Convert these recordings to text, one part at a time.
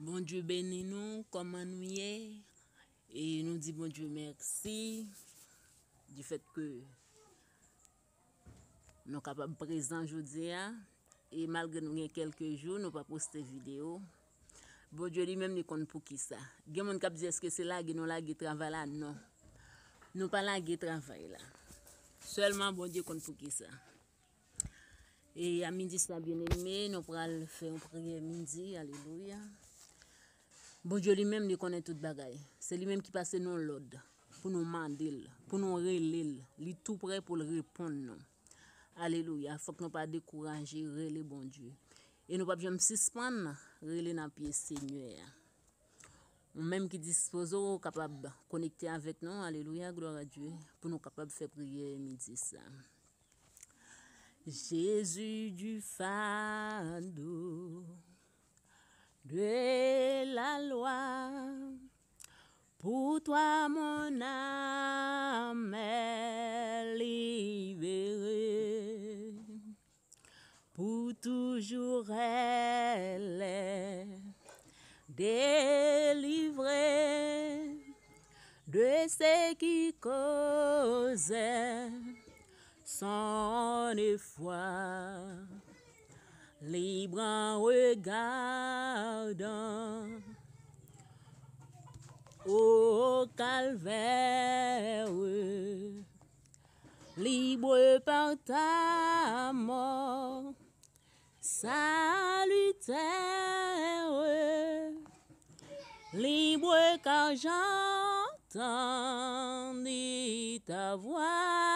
Bonjou benni nou, koman nou ye, e nou di bonjou mersi, di fet ke nou kapab prezant joudze ya, e malge nou ye kelke joun, nou pa poste video, bonjou ri mem ni konpou ki sa. Gen moun kap di eske se la, gen nou la ge travay la, non. Nou pa la ge travay la. Sèlman bonjou konpou ki sa. E ya mindi sa bien eme, nou pral fe yon prangye mindi, aleluya. Boudjou li mèm li konen tout bagay. Se li mèm ki pase nou lode. Pou nou mandil. Pou nou relil. Li tout pre pou l repond nou. Aleluya. Fok nou pa dekouranje. Reli bon Dieu. E nou pa pjèm sispan. Reli nan piye Seigneur. Mèm ki dispose ou oh, kapab konekte avèk nou. Aleluya. Glor a Dieu. Pou nou kapab fè priye midi sa. Jésus du fado. de la loi. Pour toi, mon âme est libérée. Pour toujours, elle est délivrée de ce qui causait son effroi libre en regardant au calvaire, libre par ta mort, salutaire, libre car j'entends ta voix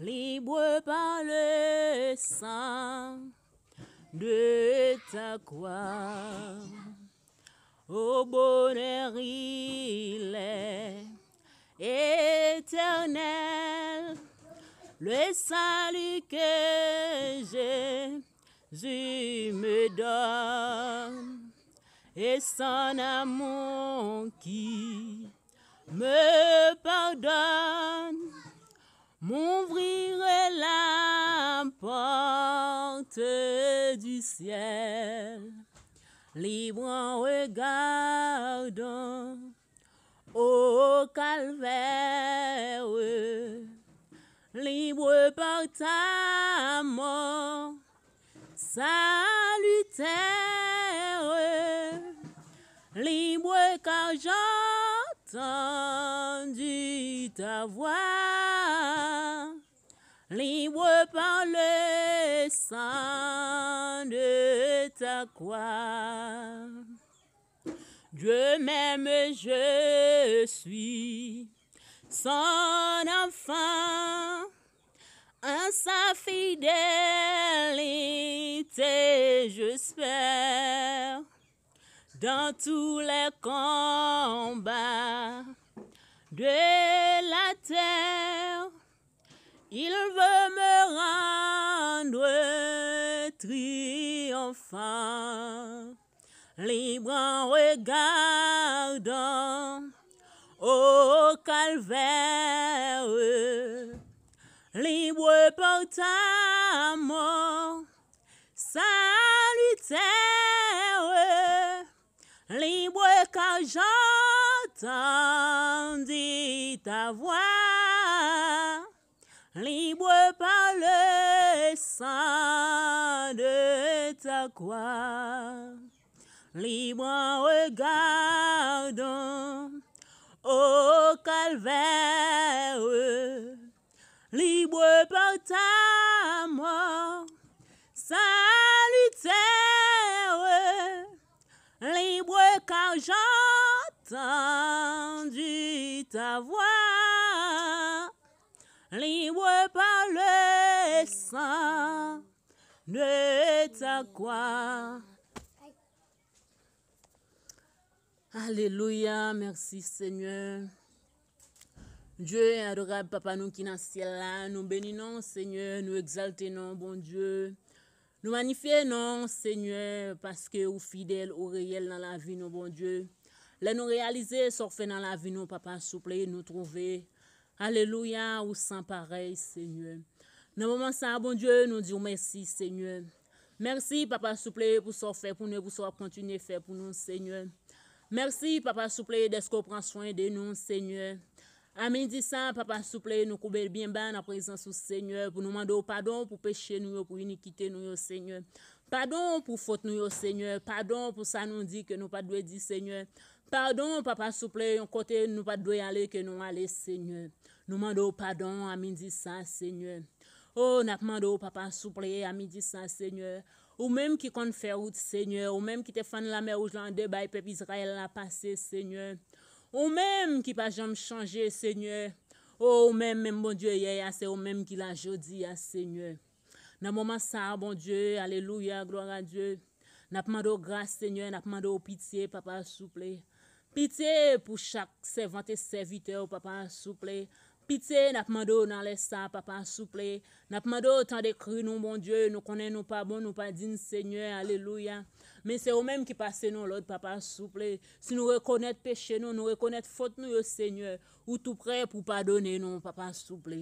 libre par le sang de ta croix. Au bonheur il est éternel, le salut que Jésus me donne et son amour qui me pardonne. Mon porte du ciel, libre en regardant au calvaire, libre par ta mort, salutaire, libre car j'entends ta voix libre par le sang de ta croix. Dieu même je suis, son enfant, en sa fidélité j'espère, dans tous les combats de la terre. Il veut me rendre triomphant, libre en regardant au calvaire, libre par ta mort, salutaire, libre car j'entends ta voix libre par le sang de ta croix, libre en regardant au calvaire, libre par ta mort, salutaire, libre car j'entends ta voix libre par le sang de ta croix. Alléluia, merci Seigneur. Dieu adorable, Papa, nous qui dans le ciel là, nous bénissons, Seigneur, nous exaltons, bon Dieu. Nous magnifions, Seigneur, parce que vous fidèle au réel dans la vie, nous, bon Dieu. Là, nous réaliser, surfer dans la vie, nous, Papa, s'il nous trouver. Aleluya ou san parey, Seigneur. Nou mouman san bon Diyo nou diyo mersi, Seigneur. Mersi, Papa Souple, pou so fè pou nou pou so ap kontine fè pou nou, Seigneur. Mersi, Papa Souple, desko pranswoye de nou, Seigneur. Amin di san, Papa Souple, nou koube bin ban apresans ou Seigneur. Pou nou mando ou padon pou peche nou yo pou inikite nou yo, Seigneur. Padon pou fote nou yo, Seigneur. Padon pou sa nou di ke nou pa dwe di, Seigneur. Pardon, papa souple, yon kote nou pa dwe ale ke nou ale, seigneur. Nou mandou pardon, amin di sa, seigneur. O, oh, nap mandou, papa souple, amin di sa, seigneur. Ou menm ki kon ferout, seigneur. Ou menm ki te fan la mer ou jlan de bay pep Israel la pase, seigneur. Ou menm ki pa jom chanje, seigneur. Oh, ou menm menm bon dieu yeyase, ou menm ki la jodi ya, seigneur. Na mouman sa, bon dieu, aleluya, glora dieu. Nap mandou grase, seigneur, nap mandou pitiye, papa souple. Pite pou chak se vante servite ou papa souple. Pite napmado nan le san papa souple. Napmado tan de kri nou bon die nou konen nou pa bon nou pa din seigneur aleluya. Men se ou men ki pase nou lode papa souple. Si nou rekonet peche nou, nou rekonet fote nou yo seigneur. Ou tou pre pou padone nou papa souple.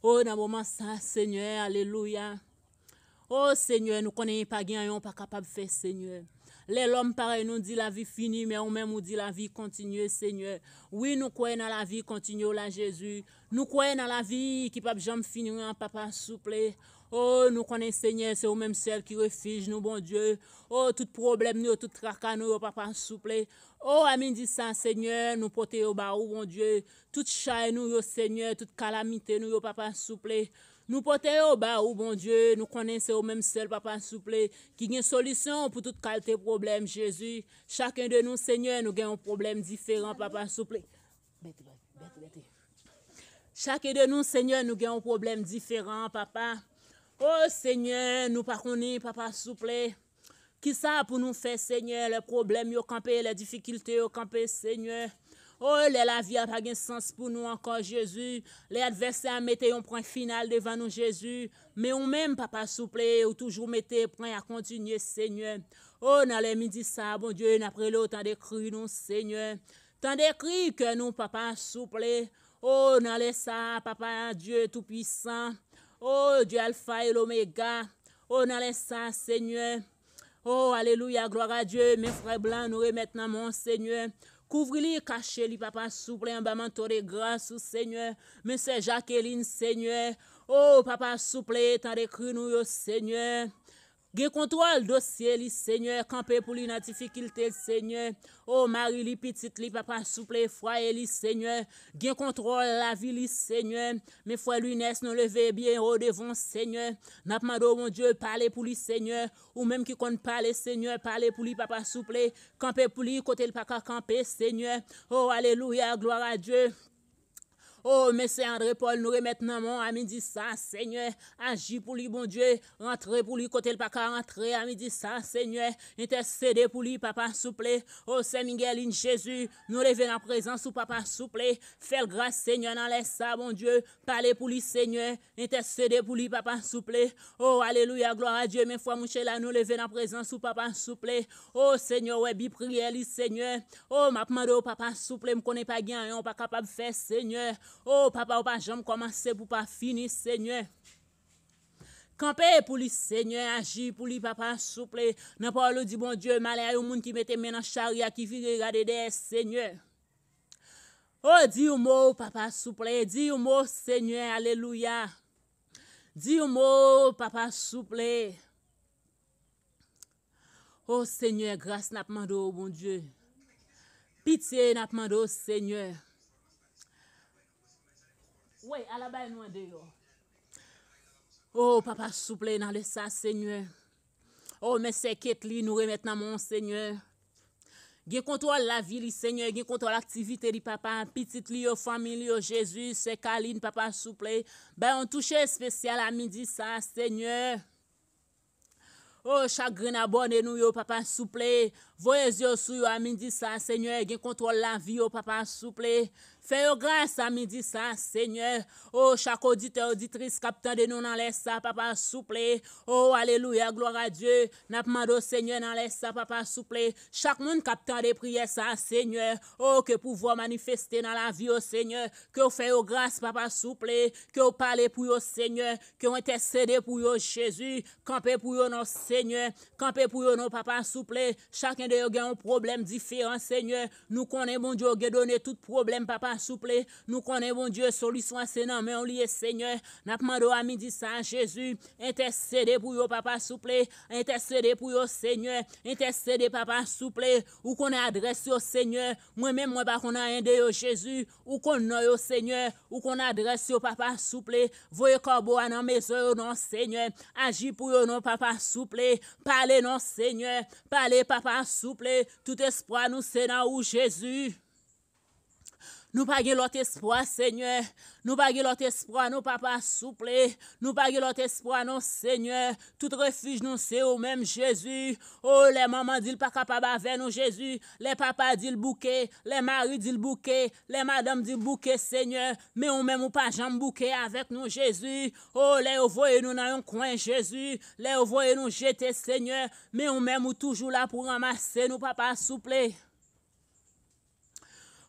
Ou oh, nan mouman san seigneur aleluya. Ou oh, seigneur nou konen yon pa gen yon pa kapab fe seigneur. Lè lòm pare nou di la vi fini, mè ou mè mou di la vi kontinye, sènyè. Oui nou kwen nan la vi kontinye ou la jèzu. Nou kwen nan la vi ki pap jèm finye ou yon papa souple. Ou nou kwenen sènyè, sè ou mèm sèl ki refij nou bon dieu. Ou oh, tout problem nou, tout kaka nou, yon oh, papa souple. Ou oh, amin di san sènyè, nou pote yon baru bon dieu. Tout chay nou, yon sènyè, tout kalamite nou, yon papa souple. Nou pote ou ba ou oh bon die, nou konen se ou menm sel, papa souple, ki gen solisyon pou tout kalte problem, jesu. Chaken de nou, seigneur, nou gen ou problem diferant, papa souple. Chaken de nou, seigneur, nou gen ou problem diferant, papa. Ou oh, seigneur, nou pa konen, papa souple. Ki sa pou nou fe, seigneur, le problem yo kampe, la difikilte yo kampe, seigneur. O, oh, lè la vi apagensans pou nou ankon Jezu, lè adversè a mette yon pran final devan nou Jezu, mè ou mèm papa souple, ou toujou mette pran a kontinye, Seigneur. O, oh, nan lè midi sa, bon Dieu, napre lò, tan de kri nou, Seigneur. Tan de kri ke nou, papa souple, o, oh, nan lè sa, papa, Dieu tout-puissant, o, Dieu alfa et l'omega, o, nan lè sa, Seigneur. O, aleluya, gloara, Dieu, mè frè blan, nou e mèt nan moun, Seigneur. Kouvri li, kache li, papa souple, amba manto de gransou, seigneur. Mese, jakeline, seigneur. Ou, oh, papa souple, tan de kri nou yo, seigneur. Gen kontrol dosye li seigne, kanpe pou li natifikilte li seigne, o oh, mari li pitit li pa pa souple fwa li seigne, gen kontrol lavi li seigne, me fwa li nes nou leve bien ou devon seigne, napman do mon dieu pale pou li seigne, ou menm ki kon pale seigne, pale pou li pa pa souple, kanpe pou li kote li pa ka kanpe seigne, o oh, aleluya glora dieu. O oh, mesè Andre Paul nou remèt nanman amè di sa, sènyè. Anji pou li bon die, rentre pou li kote l'paka rentre, amè di sa, sènyè. Nè te sède pou li, papa souple. O sè Migueline, jèzu, nou leve nan prezant sou papa souple. Fè l'gras sènyè nan lè sa, bon die, pale pou li sènyè. Nè te sède pou li, papa souple. O oh, aleluya, glora diye, mè fwa mouchè la nou leve nan prezant sou papa souple. O sènyè, wè bi priè li sènyè. O mapman de ou papa souple, m konè pa gen, yon pa kapab fè sènyè. O oh, papa ou pa jom komanse pou pa finis, seigneur. Kampè pou li seigneur, aji pou li papa souple. Nan pa ou lo di bon dieu, male a yon moun ki mette menan charia ki fi gade de, seigneur. O oh, di ou mou papa souple, di ou mou seigneur, aleluya. Di ou mou papa souple. O oh, seigneur, grase nan pman do, bon dieu. Pite nan pman do, seigneur. Ou, oh, papa souple nan le sa, seigneur. Ou, oh, mese ket li nou re met nan moun, seigneur. Gen kontrol la vi li, seigneur. Gen kontrol aktivite li, papa. Pitit li yo, famili yo, jesu. Se kalin, papa souple. Bayon touche spesyal, amin di sa, seigneur. Ou, oh, chagre nan bonen nou yo, papa souple. Voye yo sou yo, amin di sa, seigneur. Gen kontrol la vi yo, papa souple. Fè yo grase a midi sa, seigneur. Oh, chak odite auditris kapten de nou nan lè sa, papa souple. Oh, aleluya, gloa a Diyo. Napman do seigneur nan lè sa, papa souple. Chak moun kapten de priye sa, seigneur. Oh, ke pouvo manifestè nan la vi, oh seigneur. Ke ou fè yo grase, papa souple. Ke ou pale pou yo, seigneur. Ke ou ente sede pou yo, Chezou. Kampè pou yo, nou seigneur. Kampè pou yo, nou papa souple. Chak en de yo gen ou problem di fè an, seigneur. Nou konen moun di yo gen donè tout problem, papa souple. Souple, nou konen bon Diyo, soli sou an senan, men ou liye, senan, napman do amin di san, jesu, entesede pou yo, papa, souple, entesede pou yo, senan, entesede, papa, souple, ou konen adrese yo, senan, mwen mwen mwen pa konen ende yo, jesu, ou konen yo, senan, ou konen adrese yo, papa, souple, voye korbo anan, mezo yo, non, senan, aji pou yo, non, papa, souple, pale, non, senan, pale, papa, souple, tout espwa nou senan ou jesu. Nou pa gil ot espwa, seigneur, nou pa gil ot espwa, nou pa pa souple, nou pa gil ot espwa, nou seigneur, tout refij nou se ou menm jesu, ou le maman dil pa kapaba ven nou jesu, le papa dil bouke, le mari dil bouke, le madame dil bouke seigneur, me ou menm ou pa jambouke avek nou jesu, ou le ouvoye nou nan yon kwen jesu, le ouvoye nou jete seigneur, me ou menm ou toujou la pou ramase nou pa pa souple.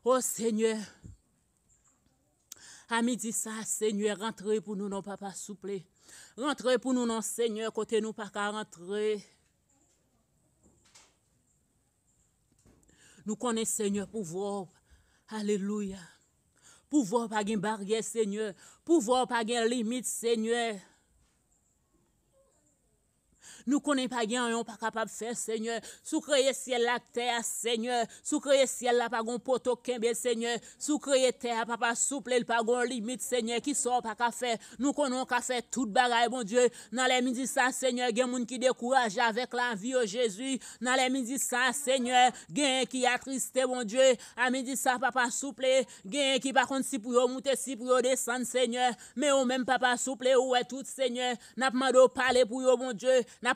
O oh, Seigneur, a mi di sa, Seigneur, rentre pou nou nan papa souple, rentre pou nou nan Seigneur, kote nou paka rentre, nou konen Seigneur pouvop, aleluya, pouvop agen barge Seigneur, pouvop agen limite Seigneur. Nou konen pa gen an yon pa kapab fè, sènyè. Sou kreye sèyè lak tèyè, sènyè. Sou kreye sèyè lak pa gon potok kèmbe, sènyè. Sou kreye tèyè pa pa souple lpagon limit, sènyè. Kisò pa ka fè, nou konon ka fè tout bagay, moun djè. Nan lè midi sa, sènyè, gen moun ki dekouaj avèk la vi o jèzü. Nan lè midi sa, sènyè, gen yon ki atristè, moun djè. An midi sa, pa pa souple, gen yon ki pa kont si pou yon moutè, si pou yon desan, sènyè. Me yon men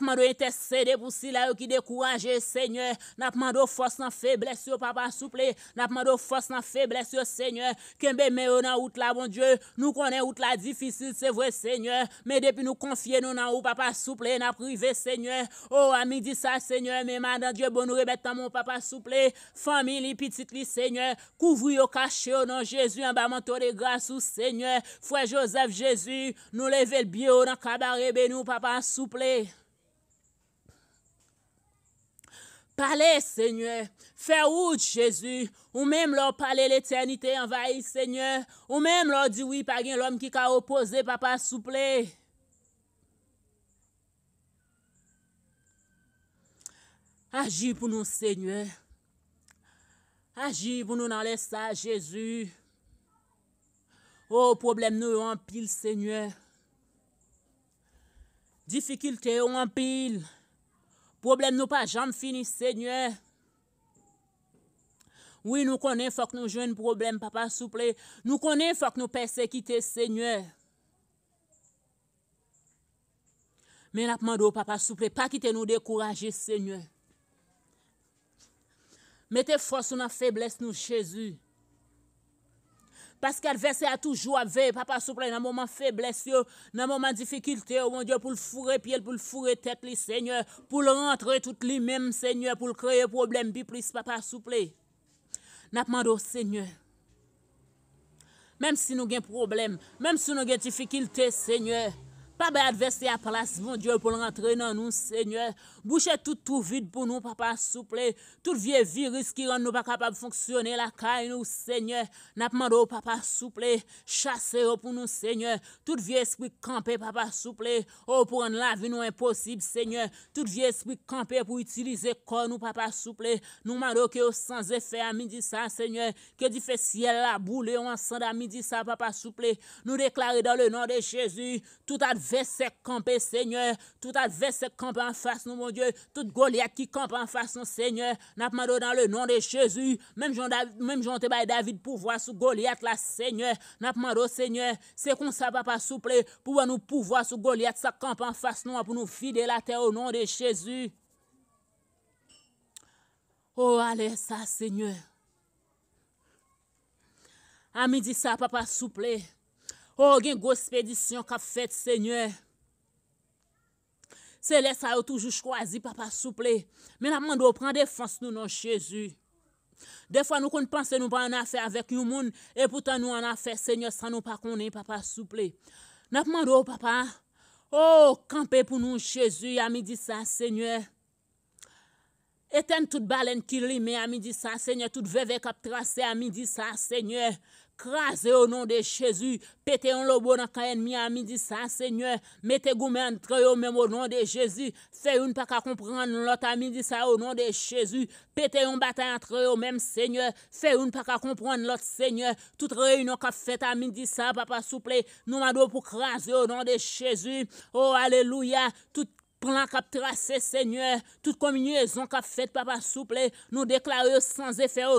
Mwen doye tes se de pou si la e ou ki de kouranje seigneur Na pman do fos nan febles yo papa souple Na pman do fos nan febles yo seigneur Kenbe men ou nan outla bon dieu Nou konen outla difisil se vwe seigneur Men depi nou konfye nou nan ou papa souple Na prive seigneur Ou oh, amidi sa seigneur Mwen madan dieu bon nou rebete nan mwen papa souple Fomin li pitit li seigneur Kouvri yo kache ou nan Jezu Mba manto de gras ou seigneur Fwe Joseph Jezu Nou leve l bie ou nan kabare be nou papa souple Palè, Seigneur, fè ouj, Jésus, ou mèm lò palè l'éternité envayi, Seigneur, ou mèm lò diwi pagè l'om ki ka opose pa pa souple. Aji pou nou, Seigneur, aji pou nou nan lè sa, Jésus, ou oh, problem nou ou anpil, Seigneur. Difikilte ou anpil. Seigneur. Problem nou pa jam finis, Seigneur. Oui, nou konen fok nou jwen problem, papa souple. Nou konen fok nou persekite, Seigneur. Men apman do, papa souple, pa kite nou dekouraje, Seigneur. Mete fosou nan febles nou, Chezou. Paske adversè a toujou ave, papa souple, nan mouman feble syo, nan mouman difikilte, ou moun diyo pou l fure piye, pou l fure tet li, seigne, pou l rentre tout li mem, seigne, pou l kreye problem bi plis, papa souple. Napman do, seigne, menm si nou gen problem, menm si nou gen difikilte, seigne. Pabè advesè a palas von Diyo pou l rentre nan nou, Seigneur. Bouchè toutou vide pou nou, papa souple. Tout vie viris ki ronde nou pa kapab fonksyone la kay nou, Seigneur. Nap mandou, papa souple. Chase ou pou nou, Seigneur. Tout oh, vie eskwi kampe, papa souple. Ou pou an lavi nou e posib, Seigneur. Tout vie eskwi kampe pou itilize kon nou, papa souple. Nou mandou ke ou sans efè a midi sa, Seigneur. Ke di fè syè la bou le ou ansan da midi sa, papa souple. Nou deklare dan le nan de Chezou, toutat viris. Vesek kampe, seigneur. Tout advesek kampe an fase nou, mon dieu. Tout goliat ki kampe an fase nou, seigneur. Napman do dan le non de chezu. Mem jonte bay David pou vwa sou goliat la, seigneur. Napman do, seigneur. Se kon sa papa souple. Pou vwa nou pou vwa sou goliat sa kampe an fase nou. A pou nou fide la te o non de chezu. O oh, ale sa, seigneur. Ami di sa papa souple. Ou gen gospedisyon kap fet, Seigneur. Se lesa ou toujou chkwazi, papa souple. Men apman do, pran defans nou nou Chezou. Defan nou kon panse nou pa an afe avèk yon moun, epoutan nou an afe, Seigneur, san nou pa konen, papa souple. Napman do, oh, papa, ou oh, kampe pou nou Chezou, yami disa, Seigneur. Eten tout balen kilime, yami disa, Seigneur. Tout veve kap trase, yami disa, Seigneur. Krasi yo nan de Chezou. Pete yon lobo nan kayen mi a midi sa seigneur. Mete goumen tre yo men o nan de Chezou. Fe yon pa ka komprende lot a midi sa o nan de Chezou. Pete yon batan tre yo men seigneur. Fe yon pa ka komprende lot seigneur. Tout re yon ka fete a midi sa pa pa souple. Nouman do pou krasi yo nan de Chezou. Oh aleluya. pou l'enkap te vase, sejnier, tout kanbinii ezon parentingen, korsèkou nou eksèzn fèk kou an info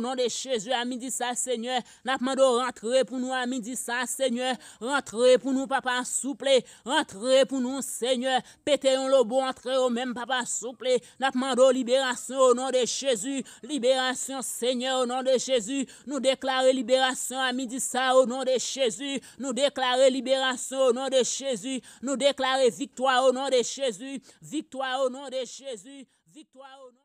min haya Yesite! datman nouTOA The Lord's Command� Phantom Patok nou utan Kenyan pmwli mutant jou ou netتen matman nou erkennen anlife meist ohne prest de Yesite Mien lettè kousenisen yo ao priori korsèkou nou kaikki ek Morapu Mie kouk więc ròpda akousèkou nou eksèzn fèk kousenisen yo akousèkou nou res잖아 Victoire au nom de Jésus. Victoire au nom